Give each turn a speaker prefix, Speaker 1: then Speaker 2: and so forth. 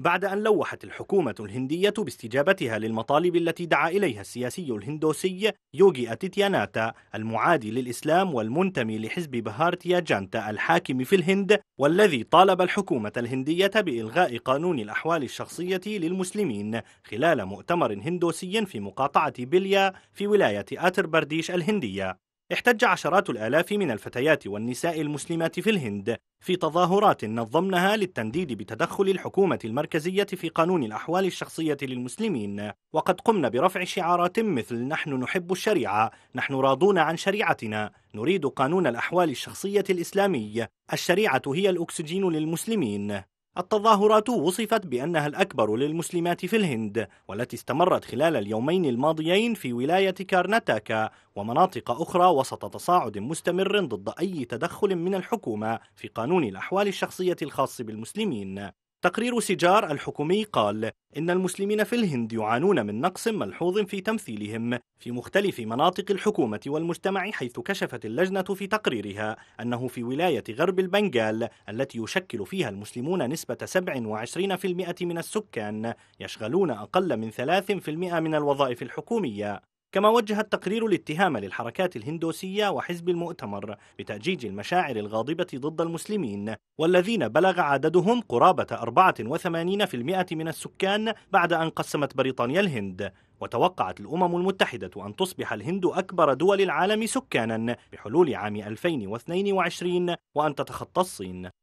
Speaker 1: بعد أن لوحت الحكومة الهندية باستجابتها للمطالب التي دعا إليها السياسي الهندوسي يوغي أتيتياناتا المعادي للإسلام والمنتمي لحزب بهارتيا جانتا الحاكم في الهند والذي طالب الحكومة الهندية بإلغاء قانون الأحوال الشخصية للمسلمين خلال مؤتمر هندوسي في مقاطعة بليا في ولاية آتر برديش الهندية احتج عشرات الآلاف من الفتيات والنساء المسلمات في الهند في تظاهرات نظمنها للتنديد بتدخل الحكومة المركزية في قانون الأحوال الشخصية للمسلمين وقد قمنا برفع شعارات مثل نحن نحب الشريعة نحن راضون عن شريعتنا نريد قانون الأحوال الشخصية الإسلامي الشريعة هي الأكسجين للمسلمين التظاهرات وصفت بأنها الأكبر للمسلمات في الهند والتي استمرت خلال اليومين الماضيين في ولاية كارناتاكا ومناطق أخرى وسط تصاعد مستمر ضد أي تدخل من الحكومة في قانون الأحوال الشخصية الخاص بالمسلمين تقرير سجار الحكومي قال إن المسلمين في الهند يعانون من نقص ملحوظ في تمثيلهم في مختلف مناطق الحكومة والمجتمع حيث كشفت اللجنة في تقريرها أنه في ولاية غرب البنغال التي يشكل فيها المسلمون نسبة 27% من السكان يشغلون أقل من 3% من الوظائف الحكومية كما وجه التقرير الاتهام للحركات الهندوسية وحزب المؤتمر بتأجيج المشاعر الغاضبة ضد المسلمين والذين بلغ عددهم قرابة 84% من السكان بعد أن قسمت بريطانيا الهند وتوقعت الأمم المتحدة أن تصبح الهند أكبر دول العالم سكانا بحلول عام 2022 وأن تتخطى الصين